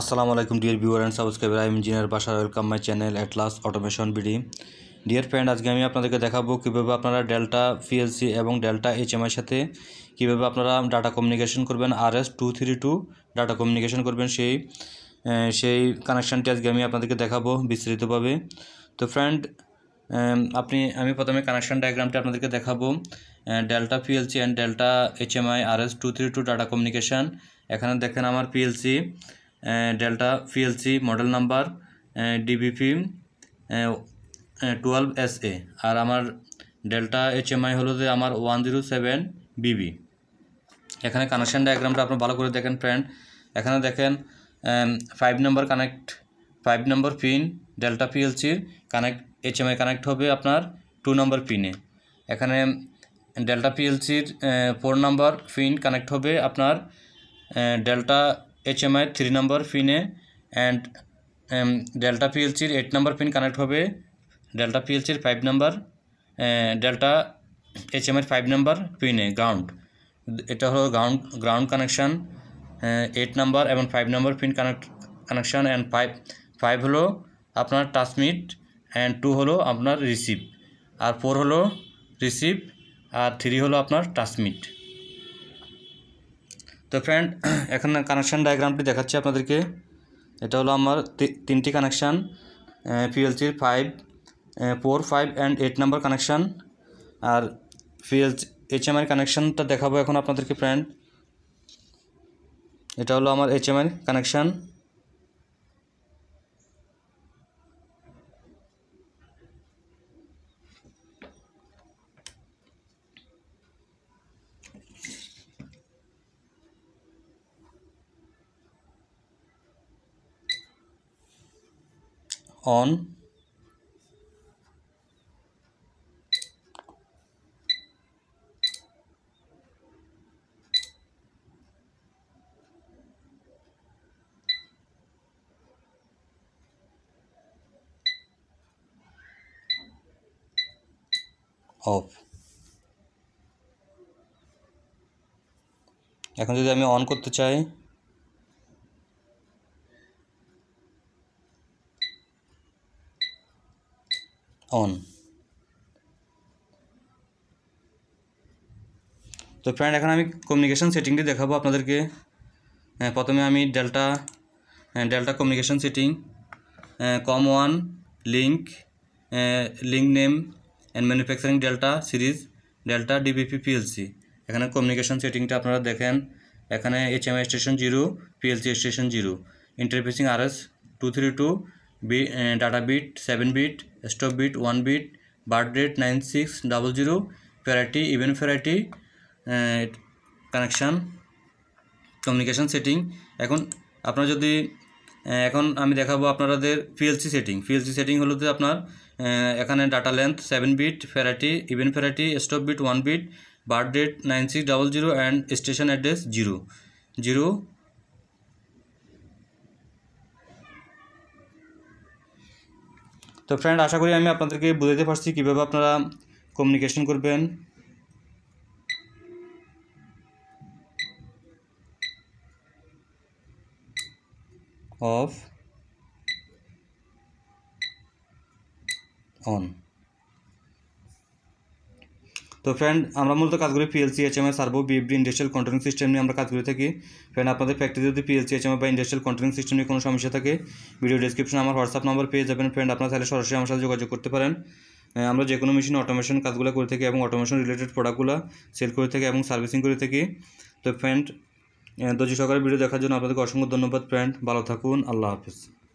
আসসালামু আলাইকুম dear viewer and subscriber I engineer Bashar welcome my channel Atlas Automation BD dear friend আজকে আমি আপনাদেরকে দেখাবো কীভাবে আপনারা ডেল্টা পিএলসি এবং ডেল্টা এইচএমআইয়ের সাথে কীভাবে আপনারা ডাটা কমিউনিকেশন করবেন R S two three two data communication করবেন সেই সেই কানেকশানটি আজকে আমি আপনাদেরকে দেখাবো বিস্তারিতভাবে তো ফ্রেন্ড আপনি আমি প্রথমে কানেকশান ডায়াগ্রামটা আপনাদেরকে দেখাবো Delta PLC and Delta HMI R S two three two data communication এখানে দেখেন আমার PLC Delta PLC model number DVP twelve S A আর আমার ডেল্টা এইচ এম আই হলো যে আমার ওয়ান জিরো সেভেন বিবি এখানে কানেকশান ডায়াগ্রামটা আপনার ভালো করে দেখেন ফ্রেন্ড এখানে দেখেন five number connect five number pin Delta পিএলসির connect H M I connect হবে আপনার টু নম্বর পিনে এখানে ডেল্টা পিএলসির ফোর নম্বর পিন কানেক্ট হবে আপনার ডেল্টা এইচএমআই থ্রি নম্বর পিনে অ্যান্ড ডেল্টা পিএলসির এইট নম্বর পিন কানেক্ট হবে ডেল্টা পিএলসির five number Delta HMI five number পিনে গ্রাউন্ড এটা হলো ground ground connection eight number এবং five number pin connect connection and five five হলো আপনার ট্রান্সমিট অ্যান্ড টু হলো আপনার রিসিভ আর ফোর হলো রিসিভ আর থ্রি হলো আপনার ট্রান্সমিট তো ফ্রেন্ড এখন কানেকশান ডায়াগ্রামটি দেখাচ্ছি আপনাদেরকে এটা হলো আমার তিনটি কানেকশান পিএলসির five four five and eight number connection আর পিএলসি এইচএমআই কানেকশানটা দেখাবো এখন আপনাদেরকে ফ্রেন্ড এটা হলো আমার এইচএমআই কানেকশান অন অফ এখন যদি আমি অন করতে চাই অন তো ফ্রেন্ড এখন আমি কমিউনিকেশন সেটিংটি দেখাবো আপনাদেরকে হ্যাঁ, প্রথমে আমি Delta Delta communication setting COM one link link name and manufacturing Delta series Delta DVP PLC এখানে কমিউনিকেশন সেটিংটা আপনারা দেখেন এখানে HMI station zero PLC station zero interfacing S two three two data bit seven bit stop bit one bit baud rate nine six double zero parity even parity connection communication setting এখন আপনার যদি এখন আমি দেখাবো আপনাদের PLC setting PLC setting হলো যে আপনার এখানে data length seven bit parity even parity stop bit one bit baud rate nine six double zero and station address zero zero তো ফ্রেন্ড আশা করি আমি আপনাদেরকে বুঝাতে পারছি কীভাবে আপনারা কমিউনিকেশন করবেন অফ অন তো ফ্রেন্ড আমরা মূলত কাজ করি PLC HMI servo VFD industrial controlling system নিয়ে আমরা কাজ করে থাকি ফ্রেন্ড আপনাদের ফ্যাক্টরি যদি পিএলসি এইচএমএ বা ইন্ডাস্ট্রিয়াল কন্ট্রোলিং সিস্টেম নিয়ে কোনো সমস্যা থাকে ভিডিও ডিসক্রিপশনে আমার হোয়াটসঅ্যাপ নম্বর পেয়ে যাবেন ফ্রেন্ড আপনারা তাহলে সরাসরি আমার সাথে যোগাযোগ করতে পারেন আমরা যে কোনো মেশিন অটোমেশন কাজগুলো করে থাকি এবং অটোমেশন রিলেটেড প্রোডাক্টগুলো সেল করে থাকি এবং সার্ভিসিং করে থাকি তো ফ্রেন্ড দর্জি সকালের ভিডিও দেখার জন্য আপনাদেরকে অসংখ্য ধন্যবাদ ফ্রেন্ড ভালো থাকুন আল্লাহ হাফিজ